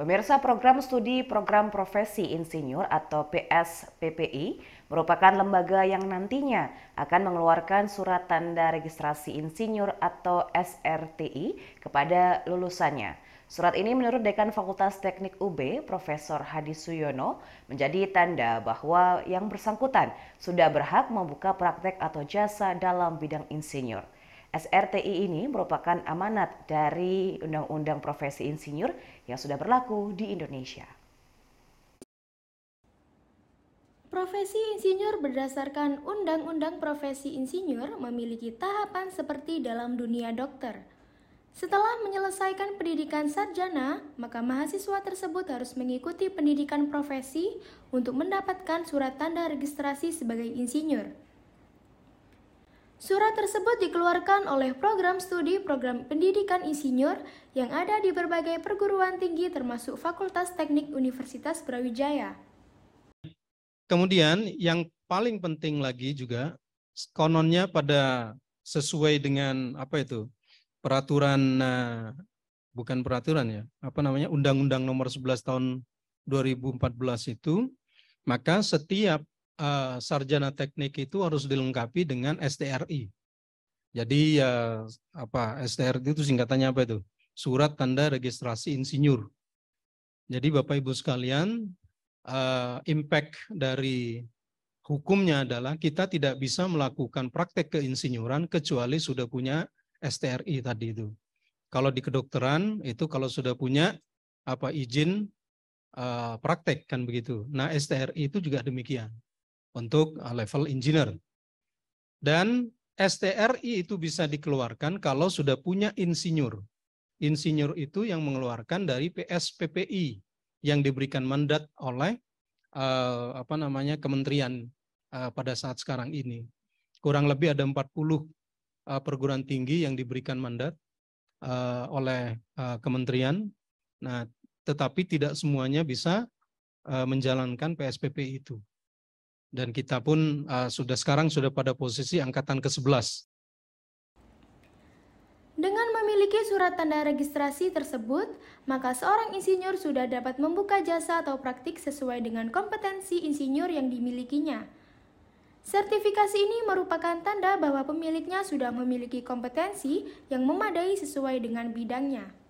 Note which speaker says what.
Speaker 1: Pemirsa program studi program profesi insinyur atau PSPPI merupakan lembaga yang nantinya akan mengeluarkan surat tanda registrasi insinyur atau SRTI kepada lulusannya. Surat ini menurut Dekan Fakultas Teknik UB, Profesor Hadi Suyono, menjadi tanda bahwa yang bersangkutan sudah berhak membuka praktek atau jasa dalam bidang insinyur. SRTI ini merupakan amanat dari Undang-Undang Profesi Insinyur yang sudah berlaku di Indonesia.
Speaker 2: Profesi insinyur berdasarkan Undang-Undang Profesi Insinyur memiliki tahapan seperti dalam dunia dokter. Setelah menyelesaikan pendidikan sarjana, maka mahasiswa tersebut harus mengikuti pendidikan profesi untuk mendapatkan surat tanda registrasi sebagai insinyur. Surat tersebut dikeluarkan oleh program studi program pendidikan insinyur yang ada di berbagai perguruan tinggi termasuk Fakultas Teknik Universitas Brawijaya.
Speaker 3: Kemudian yang paling penting lagi juga kononnya pada sesuai dengan apa itu peraturan eh, bukan peraturan ya apa namanya Undang-Undang Nomor 11 tahun 2014 itu maka setiap uh, sarjana teknik itu harus dilengkapi dengan STRI. Jadi uh, apa STRI itu singkatannya apa itu? Surat Tanda Registrasi Insinyur. Jadi Bapak Ibu sekalian, uh, impact dari hukumnya adalah kita tidak bisa melakukan praktek keinsinyuran kecuali sudah punya STRI tadi itu. Kalau di kedokteran itu kalau sudah punya apa izin uh, praktek kan begitu. Nah STRI itu juga demikian untuk ah, level engineer. Dan STRI itu bisa dikeluarkan kalau sudah punya insinyur. Insinyur itu yang mengeluarkan dari PSPPI yang diberikan mandat oleh uh, apa namanya kementerian uh, pada saat sekarang ini. Kurang lebih ada 40 uh, eh, perguruan tinggi yang diberikan mandat uh, oleh uh, kementerian. Nah, tetapi tidak semuanya bisa menjalankan PSPPI itu dan kita pun uh, sudah sekarang sudah pada posisi angkatan ke-11.
Speaker 2: Dengan memiliki surat tanda registrasi tersebut, maka seorang insinyur sudah dapat membuka jasa atau praktik sesuai dengan kompetensi insinyur yang dimilikinya. Sertifikasi ini merupakan tanda bahwa pemiliknya sudah memiliki kompetensi yang memadai sesuai dengan bidangnya.